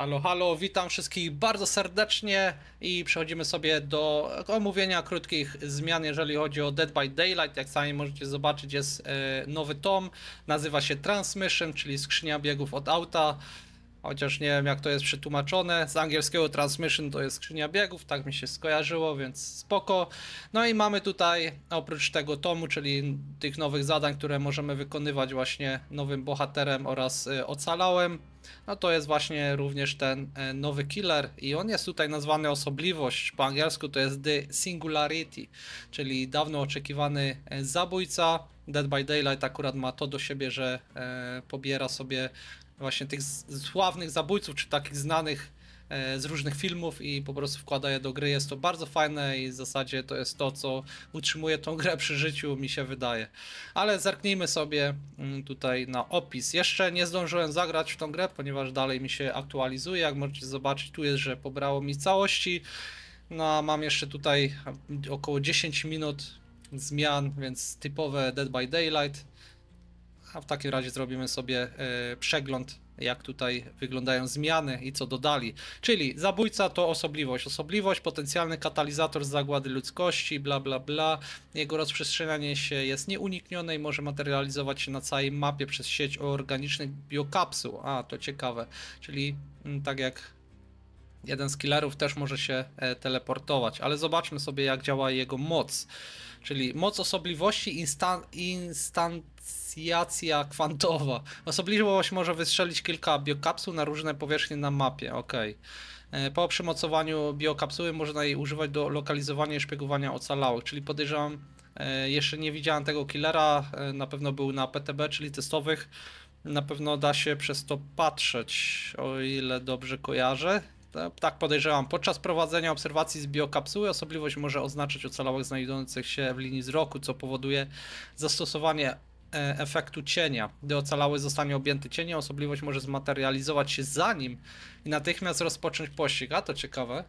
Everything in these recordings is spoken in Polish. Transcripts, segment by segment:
Halo, halo, witam wszystkich bardzo serdecznie i przechodzimy sobie do omówienia krótkich zmian, jeżeli chodzi o Dead by Daylight. Jak sami możecie zobaczyć, jest e, nowy tom, nazywa się Transmission, czyli skrzynia biegów od auta. Chociaż nie wiem, jak to jest przetłumaczone. Z angielskiego transmission to jest skrzynia biegów, tak mi się skojarzyło, więc spoko. No i mamy tutaj oprócz tego tomu, czyli tych nowych zadań, które możemy wykonywać właśnie nowym bohaterem oraz e, ocalałem, no to jest właśnie również ten e, nowy killer i on jest tutaj nazwany osobliwość, po angielsku to jest The Singularity, czyli dawno oczekiwany e, zabójca. Dead by Daylight akurat ma to do siebie, że e, pobiera sobie właśnie tych sławnych zabójców, czy takich znanych E, z różnych filmów i po prostu wkłada je do gry. Jest to bardzo fajne i w zasadzie to jest to, co utrzymuje tą grę przy życiu, mi się wydaje. Ale zerknijmy sobie mm, tutaj na opis. Jeszcze nie zdążyłem zagrać w tą grę, ponieważ dalej mi się aktualizuje. Jak możecie zobaczyć, tu jest, że pobrało mi całości. No, mam jeszcze tutaj około 10 minut zmian, więc typowe Dead by Daylight. A w takim razie zrobimy sobie e, przegląd, jak tutaj wyglądają zmiany i co dodali. Czyli zabójca to osobliwość. Osobliwość, potencjalny katalizator zagłady ludzkości, bla bla bla. Jego rozprzestrzenianie się jest nieuniknione i może materializować się na całej mapie przez sieć organicznych biokapsuł. A, to ciekawe. Czyli mm, tak jak jeden z killerów też może się e, teleportować, ale zobaczmy sobie jak działa jego moc. Czyli moc osobliwości instant, instant, Glaciacja kwantowa. Osobliwość może wystrzelić kilka biokapsuł na różne powierzchnie na mapie. Okej. E, po przymocowaniu biokapsuły można jej używać do lokalizowania i szpiegowania ocalałych, czyli podejrzewam, e, jeszcze nie widziałem tego killera, e, na pewno był na PTB, czyli testowych. Na pewno da się przez to patrzeć, o ile dobrze kojarzę. Tak podejrzewam. Podczas prowadzenia obserwacji z biokapsuły osobliwość może oznaczać ocalałych znajdujących się w linii wzroku, co powoduje zastosowanie E, efektu cienia. Gdy ocalały zostanie objęty cieniem, osobliwość może zmaterializować się za nim i natychmiast rozpocząć pościg. A to ciekawe.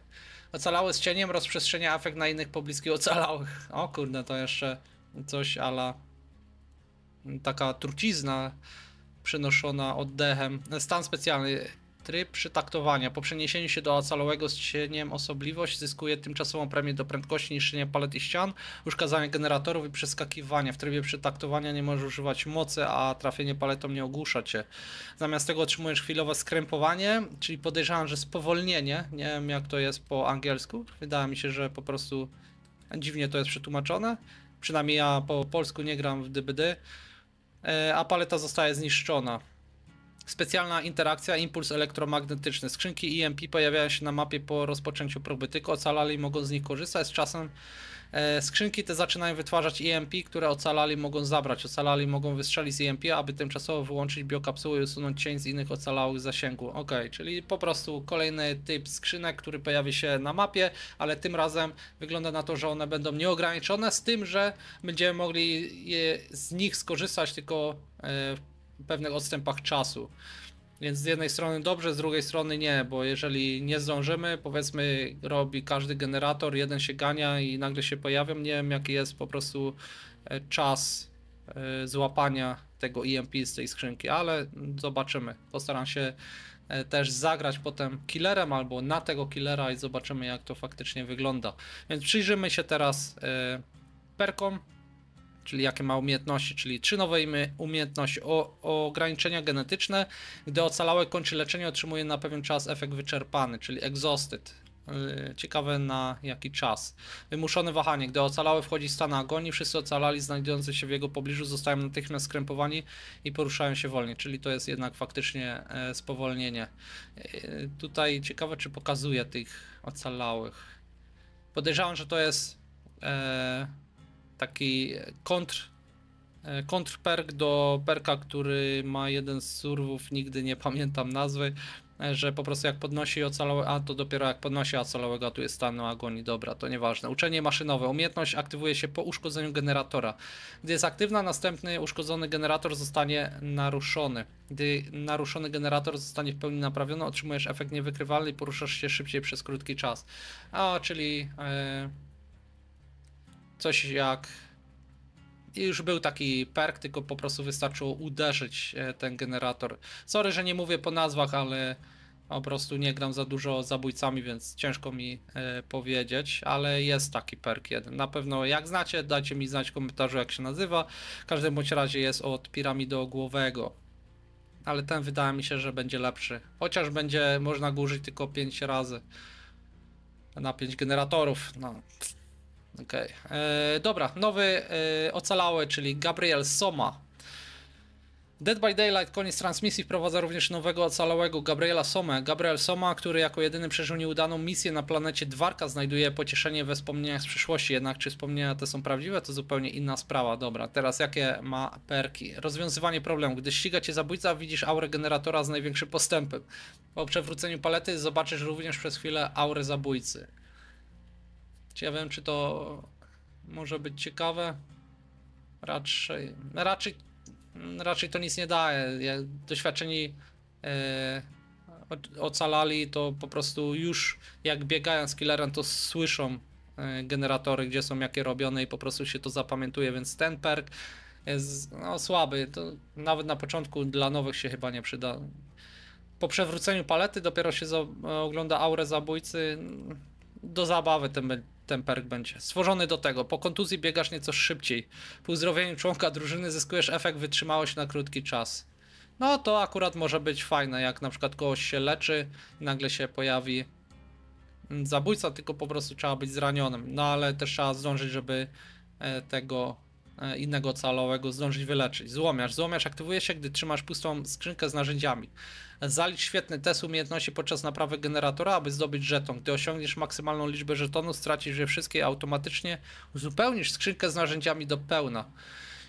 Ocalały z cieniem rozprzestrzenia efekt na innych pobliskich ocalałych. O kurde, to jeszcze coś ala taka trucizna przynoszona oddechem. Stan specjalny. Tryb przytaktowania. Po przeniesieniu się do acalowego z cieniem osobliwość zyskuje tymczasową premię do prędkości niszczenia palet i ścian, uszkadzania generatorów i przeskakiwania. W trybie przytaktowania nie możesz używać mocy, a trafienie paletą nie ogłusza cię. Zamiast tego otrzymujesz chwilowe skrępowanie, czyli podejrzewam, że spowolnienie. Nie wiem jak to jest po angielsku. Wydaje mi się, że po prostu dziwnie to jest przetłumaczone. Przynajmniej ja po polsku nie gram w DBD. E, a paleta zostaje zniszczona. Specjalna interakcja, impuls elektromagnetyczny. Skrzynki EMP pojawiają się na mapie po rozpoczęciu próby. Tylko ocalali mogą z nich korzystać. Z czasem e, skrzynki te zaczynają wytwarzać EMP, które ocalali mogą zabrać. Ocalali mogą wystrzelić z EMP, aby tymczasowo wyłączyć biokapsuły i usunąć cień z innych ocalałych zasięgu. Ok, czyli po prostu kolejny typ skrzynek, który pojawi się na mapie, ale tym razem wygląda na to, że one będą nieograniczone, z tym, że będziemy mogli z nich skorzystać tylko w e, pewnych odstępach czasu. Więc z jednej strony dobrze, z drugiej strony nie, bo jeżeli nie zdążymy, powiedzmy, robi każdy generator, jeden się gania i nagle się pojawią, nie wiem jaki jest po prostu e, czas e, złapania tego EMP z tej skrzynki, ale zobaczymy. Postaram się e, też zagrać potem killerem albo na tego killera i zobaczymy jak to faktycznie wygląda. Więc przyjrzymy się teraz perkom czyli jakie ma umiejętności, czyli trzy nowe umiejętności, o, ograniczenia genetyczne. Gdy ocalałe kończy leczenie, otrzymuje na pewien czas efekt wyczerpany, czyli exhausted. Y, ciekawe na jaki czas. Wymuszone wahanie. Gdy ocalały wchodzi w stan agonii, wszyscy ocalali znajdujący się w jego pobliżu zostają natychmiast skrępowani i poruszają się wolniej, czyli to jest jednak faktycznie e, spowolnienie. E, tutaj ciekawe, czy pokazuje tych ocalałych. Podejrzewam, że to jest e, taki kontr, e, kontrperk do perka, który ma jeden z surwów, nigdy nie pamiętam nazwy, e, że po prostu jak podnosi ocalałe, a to dopiero jak podnosi ocalałego, a tu jest stan no, agonii, dobra, to nieważne. Uczenie maszynowe. Umiejętność aktywuje się po uszkodzeniu generatora. Gdy jest aktywna, następny uszkodzony generator zostanie naruszony. Gdy naruszony generator zostanie w pełni naprawiony, otrzymujesz efekt niewykrywalny i poruszasz się szybciej przez krótki czas. A, czyli... Yy Coś jak. Już był taki perk, tylko po prostu wystarczyło uderzyć e, ten generator. Sorry, że nie mówię po nazwach, ale po prostu nie gram za dużo zabójcami, więc ciężko mi e, powiedzieć, ale jest taki perk jeden. Na pewno jak znacie, dajcie mi znać w komentarzu jak się nazywa. W każdym bądź razie jest od piramidogłowego. Ale ten wydaje mi się, że będzie lepszy. Chociaż będzie można go użyć tylko 5 razy. Na 5 generatorów. No. Okej. Okay. E, dobra, nowy e, ocalały, czyli Gabriel Soma. Dead by Daylight, koniec transmisji, wprowadza również nowego ocalałego Gabriela Soma. Gabriel Soma, który jako jedyny przeżył nieudaną misję na planecie Dwarka, znajduje pocieszenie we wspomnieniach z przyszłości. Jednak czy wspomnienia te są prawdziwe, to zupełnie inna sprawa. Dobra, teraz jakie ma perki? Rozwiązywanie problemu. Gdy ściga cię zabójca, widzisz aurę generatora z największym postępem. Po przewróceniu palety zobaczysz również przez chwilę aurę zabójcy. Czy ja wiem, czy to może być ciekawe? Raczej, raczej, raczej to nic nie daje. Ja, doświadczeni e, ocalali to po prostu już jak biegają z killerem, to słyszą e, generatory, gdzie są jakie robione i po prostu się to zapamiętuje, więc ten perk jest no, słaby. To nawet na początku dla nowych się chyba nie przyda. Po przewróceniu palety dopiero się ogląda aurę zabójcy. Do zabawy ten ten perk będzie. Stworzony do tego. Po kontuzji biegasz nieco szybciej. Po uzdrowieniu członka drużyny zyskujesz efekt wytrzymałość na krótki czas. No to akurat może być fajne, jak na przykład kogoś się leczy, nagle się pojawi zabójca, tylko po prostu trzeba być zranionym. No ale też trzeba zdążyć, żeby e, tego E, innego calowego zdążyć wyleczyć. Złomiarz. Złomiarz aktywuje się, gdy trzymasz pustą skrzynkę z narzędziami. Zalicz świetny test umiejętności podczas naprawy generatora, aby zdobyć żeton. Gdy osiągniesz maksymalną liczbę żetonów, stracisz je wszystkie automatycznie uzupełnisz skrzynkę z narzędziami do pełna.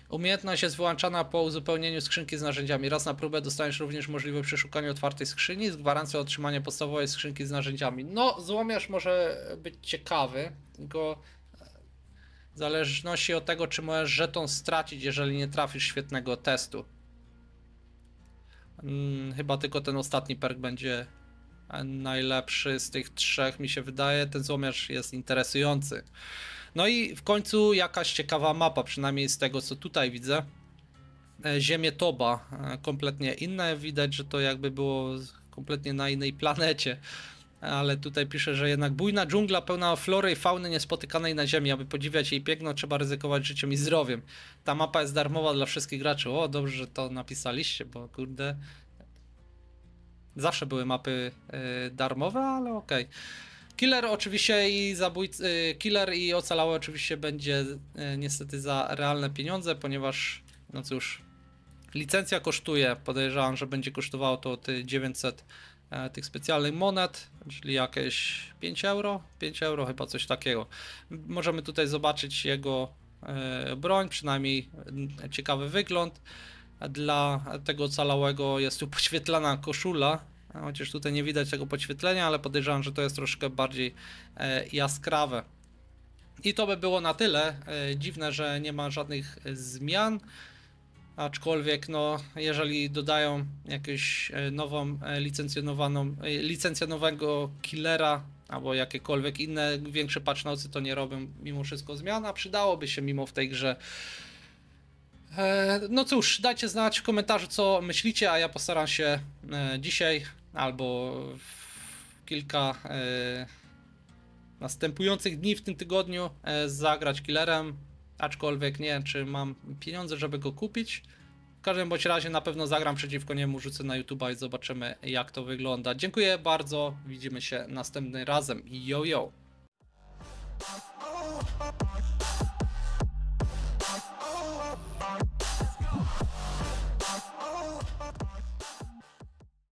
Umiejętność jest wyłączana po uzupełnieniu skrzynki z narzędziami. Raz na próbę dostaniesz również możliwość przeszukania otwartej skrzyni z gwarancją otrzymania podstawowej skrzynki z narzędziami. No, złomiarz może być ciekawy, tylko w zależności od tego, czy możesz żeton stracić, jeżeli nie trafisz świetnego testu. Mm, chyba tylko ten ostatni perk będzie najlepszy z tych trzech, mi się wydaje. Ten złomiarz jest interesujący. No i w końcu jakaś ciekawa mapa, przynajmniej z tego, co tutaj widzę. E, Ziemię Toba, e, kompletnie inne. Widać, że to jakby było kompletnie na innej planecie ale tutaj pisze, że jednak bujna dżungla pełna flory i fauny niespotykanej na ziemi. Aby podziwiać jej piękno, trzeba ryzykować życiem i zdrowiem. Ta mapa jest darmowa dla wszystkich graczy. O, dobrze, że to napisaliście, bo kurde... Zawsze były mapy y, darmowe, ale okej. Okay. Killer oczywiście i zabójcy, y, killer i ocalały oczywiście będzie y, niestety za realne pieniądze, ponieważ no cóż, licencja kosztuje, podejrzewam, że będzie kosztowało to 900 E, tych specjalnych monet, czyli jakieś 5 euro, 5 euro chyba coś takiego. Możemy tutaj zobaczyć jego e, broń, przynajmniej ciekawy wygląd. Dla tego ocalałego jest tu poświetlana koszula, chociaż tutaj nie widać tego podświetlenia, ale podejrzewam, że to jest troszkę bardziej e, jaskrawe. I to by było na tyle. Dziwne, że nie ma żadnych zmian. Aczkolwiek, no, jeżeli dodają jakąś e, nową e, licencjonowaną, e, nowego killera albo jakiekolwiek inne większe patch nocy, to nie robią mimo wszystko zmian, a przydałoby się mimo w tej grze. No cóż, dajcie znać w komentarzu, co myślicie, a ja postaram się dzisiaj albo kilka następujących dni w tym tygodniu zagrać killerem aczkolwiek nie czy mam pieniądze, żeby go kupić. W każdym bądź razie na pewno zagram przeciwko niemu, rzucę na YouTube'a i zobaczymy jak to wygląda. Dziękuję bardzo, widzimy się następnym razem. Yo, yo!